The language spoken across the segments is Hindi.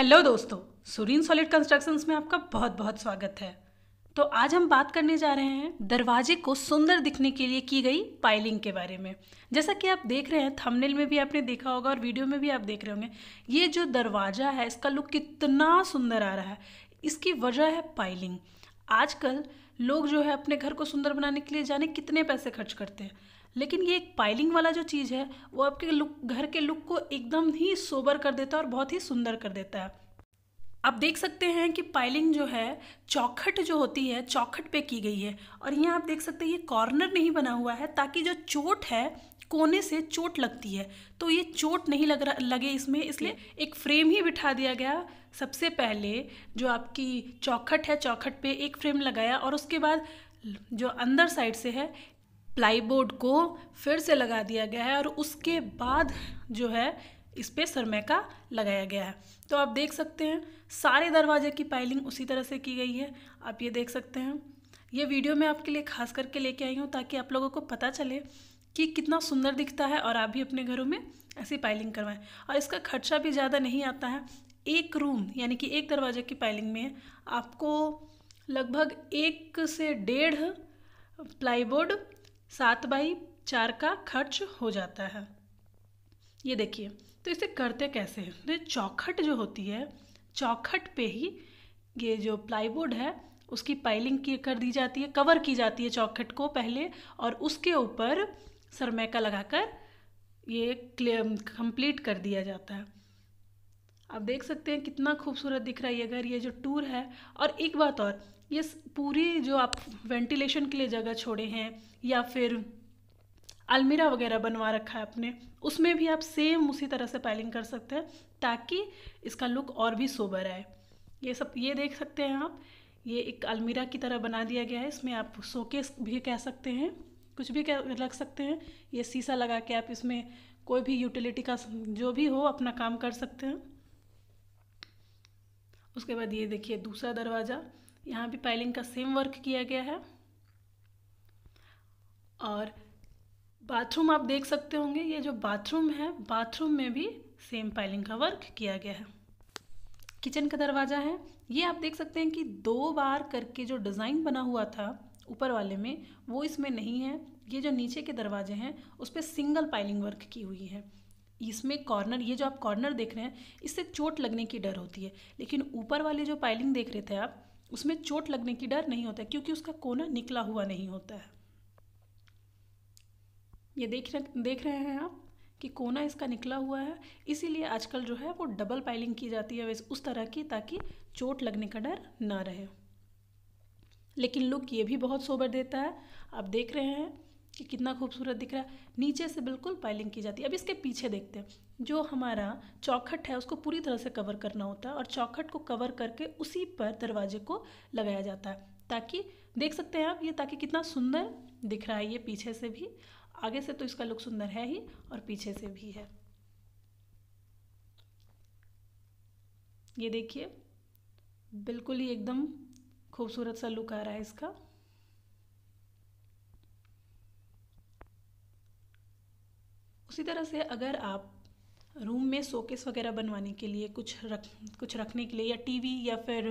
हेलो दोस्तों सुरीन सॉलिड कंस्ट्रक्शंस में आपका बहुत बहुत स्वागत है तो आज हम बात करने जा रहे हैं दरवाजे को सुंदर दिखने के लिए की गई पाइलिंग के बारे में जैसा कि आप देख रहे हैं थंबनेल में भी आपने देखा होगा और वीडियो में भी आप देख रहे होंगे ये जो दरवाज़ा है इसका लुक कितना सुंदर आ रहा है इसकी वजह है पाइलिंग आजकल लोग जो है अपने घर को सुंदर बनाने के लिए जाने कितने पैसे खर्च करते हैं लेकिन ये एक पाइलिंग वाला जो चीज़ है वो आपके लुक घर के लुक को एकदम ही सोबर कर देता है और बहुत ही सुंदर कर देता है आप देख सकते हैं कि पाइलिंग जो है चौखट जो होती है चौखट पे की गई है और यहाँ आप देख सकते हैं ये कॉर्नर नहीं बना हुआ है ताकि जो चोट है कोने से चोट लगती है तो ये चोट नहीं लग रहा लगे इसमें इसलिए एक फ्रेम ही बिठा दिया गया सबसे पहले जो आपकी चौखट है चौखट पे एक फ्रेम लगाया और उसके बाद जो अंदर साइड से है प्लाई बोर्ड को फिर से लगा दिया गया है और उसके बाद जो है इस पर सरमैका लगाया गया है तो आप देख सकते हैं सारे दरवाजे की पाइलिंग उसी तरह से की गई है आप ये देख सकते हैं ये वीडियो मैं आपके लिए खास करके लेके आई हूँ ताकि आप लोगों को पता चले कि कितना सुंदर दिखता है और आप भी अपने घरों में ऐसी पाइलिंग करवाएं और इसका खर्चा भी ज़्यादा नहीं आता है एक रूम यानी कि एक दरवाजे की पाइलिंग में आपको लगभग एक से डेढ़ प्लाईबोर्ड सात बाई चार का खर्च हो जाता है ये देखिए तो इसे करते कैसे हैं तो चौखट जो होती है चौखट पे ही ये जो प्लाईवुड है उसकी पाइलिंग की कर दी जाती है कवर की जाती है चौखट को पहले और उसके ऊपर सरमैका लगाकर ये कंप्लीट कर दिया जाता है आप देख सकते हैं कितना खूबसूरत दिख रहा है ये घर ये जो टूर है और एक बात और ये पूरी जो आप वेंटिलेशन के लिए जगह छोड़े हैं या फिर अलमीरा वगैरह बनवा रखा है आपने उसमें भी आप सेम उसी तरह से पाइलिंग कर सकते हैं ताकि इसका लुक और भी सोबर आए ये सब ये देख सकते हैं आप ये एक अलमीरा की तरह बना दिया गया है इसमें आप सोकेस भी कह सकते हैं कुछ भी कह रख सकते हैं ये शीशा लगा के आप इसमें कोई भी यूटिलिटी का जो भी हो अपना काम कर सकते हैं उसके बाद ये देखिए दूसरा दरवाज़ा यहाँ भी पाइलिंग का सेम वर्क किया गया है और बाथरूम आप देख सकते होंगे ये जो बाथरूम है बाथरूम में भी सेम पाइलिंग का वर्क किया गया है किचन का दरवाज़ा है ये आप देख सकते हैं कि दो बार करके जो डिज़ाइन बना हुआ था ऊपर वाले में वो इसमें नहीं है ये जो नीचे के दरवाजे हैं उस पर सिंगल पाइलिंग वर्क की हुई है इसमें कॉर्नर ये जो आप कॉर्नर देख रहे हैं इससे चोट लगने की डर होती है लेकिन ऊपर वाले जो पाइलिंग देख रहे थे आप उसमें चोट लगने की डर नहीं होता है क्योंकि उसका कोना निकला हुआ नहीं होता है ये देख रहे देख रहे हैं आप कि कोना इसका निकला हुआ है इसीलिए आजकल जो है वो डबल पाइलिंग की जाती है वैसे उस तरह की ताकि चोट लगने का डर ना रहे लेकिन लुक ये भी बहुत सोबर देता है आप देख रहे हैं कि कितना खूबसूरत दिख रहा है नीचे से बिल्कुल पाइलिंग की जाती है अब इसके पीछे देखते हैं जो हमारा चौखट है उसको पूरी तरह से कवर करना होता है और चौखट को कवर करके उसी पर दरवाजे को लगाया जाता है ताकि देख सकते हैं आप ये ताकि कितना सुंदर दिख रहा है ये पीछे से भी आगे से तो इसका लुक सुंदर है ही और पीछे से भी है ये देखिए बिल्कुल ही एकदम खूबसूरत सा लुक आ रहा है इसका उसी तरह से अगर आप रूम में सोकेस वगैरह बनवाने के लिए कुछ रख कुछ रखने के लिए या टीवी या फिर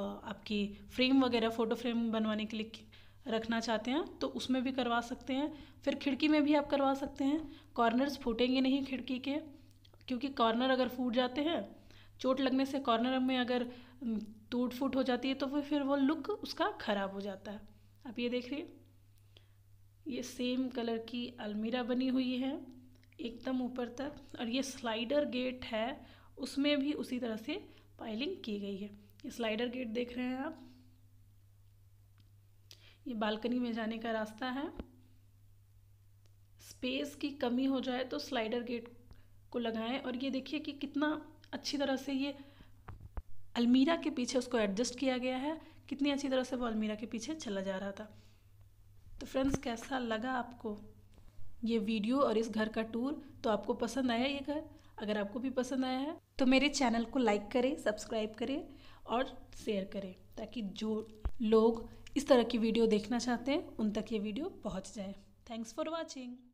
आपकी फ्रेम वगैरह फ़ोटो फ्रेम बनवाने के लिए रखना चाहते हैं तो उसमें भी करवा सकते हैं फिर खिड़की में भी आप करवा सकते हैं कॉर्नर्स फूटेंगे नहीं खिड़की के क्योंकि कॉर्नर अगर फूट जाते हैं चोट लगने से कॉर्नर में अगर टूट फूट हो जाती है तो फिर वो लुक उसका ख़राब हो जाता है आप ये देख रहे ये सेम कलर की अलमीरा बनी हुई है एकदम ऊपर तक और ये स्लाइडर गेट है उसमें भी उसी तरह से पाइलिंग की गई है ये स्लाइडर गेट देख रहे हैं आप ये बालकनी में जाने का रास्ता है स्पेस की कमी हो जाए तो स्लाइडर गेट को लगाएं और ये देखिए कि कितना अच्छी तरह से ये अलमीरा के पीछे उसको एडजस्ट किया गया है कितनी अच्छी तरह से वो अलमीरा के पीछे चला जा रहा था तो फ्रेंड्स कैसा लगा आपको ये वीडियो और इस घर का टूर तो आपको पसंद आया ये घर अगर आपको भी पसंद आया है तो मेरे चैनल को लाइक करें सब्सक्राइब करें और शेयर करें ताकि जो लोग इस तरह की वीडियो देखना चाहते हैं उन तक ये वीडियो पहुंच जाए थैंक्स फॉर वॉचिंग